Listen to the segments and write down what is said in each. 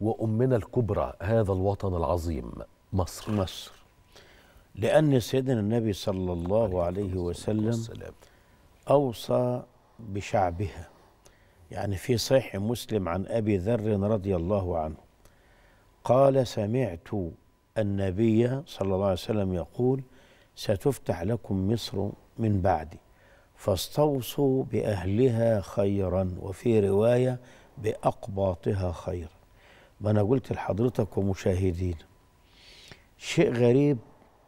وأمنا الكبرى هذا الوطن العظيم مصر مصر لأن سيدنا النبي صلى الله عليه وسلم أوصى بشعبها يعني في صحيح مسلم عن أبي ذر رضي الله عنه قال سمعت النبي صلى الله عليه وسلم يقول ستفتح لكم مصر من بعدي فاستوصوا بأهلها خيرا وفي رواية بأقباطها خيرا ما انا قلت لحضرتك ومشاهدينا شيء غريب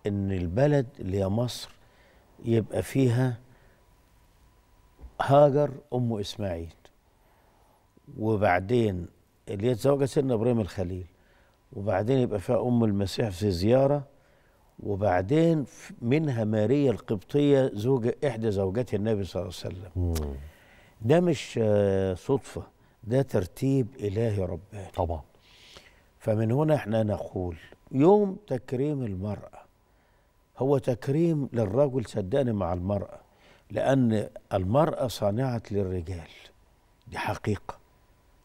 ان البلد اللي هي مصر يبقى فيها هاجر ام اسماعيل وبعدين اللي هي سيدنا ابراهيم الخليل وبعدين يبقى فيها ام المسيح في زياره وبعدين منها ماريا القبطيه زوج احدى زوجات النبي صلى الله عليه وسلم ده مش آه، صدفه ده ترتيب الهي رباني طبعا فمن هنا احنا نقول يوم تكريم المرأة هو تكريم للرجل صدقني مع المرأة لأن المرأة صانعة للرجال دي حقيقة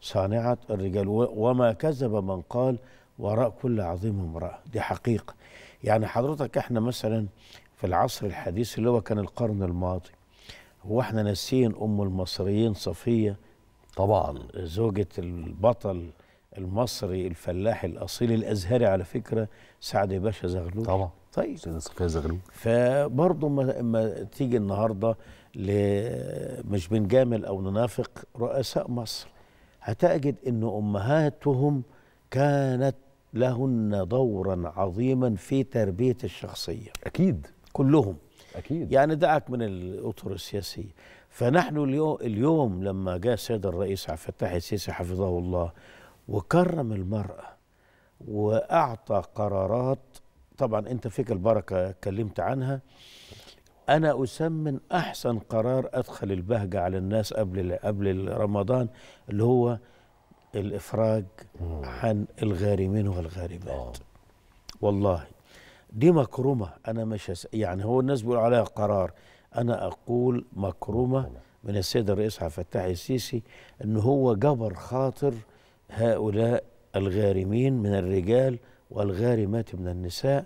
صانعة الرجال وما كذب من قال وراء كل عظيم امرأة دي حقيقة يعني حضرتك احنا مثلا في العصر الحديث اللي هو كان القرن الماضي هو احنا ناسيين أم المصريين صفية طبعا زوجة البطل المصري الفلاح الاصيل الازهري على فكره سعد باشا زغلول طبعا طيب استاذ صفيه زغلول فبرضه ما تيجي النهارده ل مش بنجامل او ننافق رؤساء مصر هتجد ان امهاتهم كانت لهن دورا عظيما في تربيه الشخصيه اكيد كلهم اكيد يعني دعك من الاطر السياسيه فنحن اليوم لما جاء السيد الرئيس عبد الفتاح السيسي حفظه الله وكرم المرأة وأعطى قرارات طبعا أنت فيك البركة اتكلمت عنها أنا أسمن أحسن قرار أدخل البهجة على الناس قبل قبل رمضان اللي هو الإفراج عن الغارمين والغارمات آه. والله دي مكرمة أنا مش هس... يعني هو الناس بيقول عليها قرار أنا أقول مكرمة من السيد الرئيس عبد الفتاح السيسي إن هو جبر خاطر هؤلاء الغارمين من الرجال والغارمات من النساء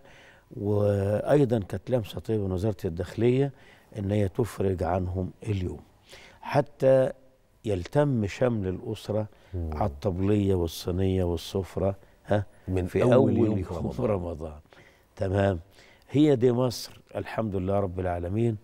وأيضا كانت لمسة طيبة من وزارة الداخلية أن هي تفرج عنهم اليوم حتى يلتم شمل الأسرة مم. على الطبلية والصينية والسفرة ها من في أول, أول يوم, يوم رمضان. رمضان تمام هي دي مصر الحمد لله رب العالمين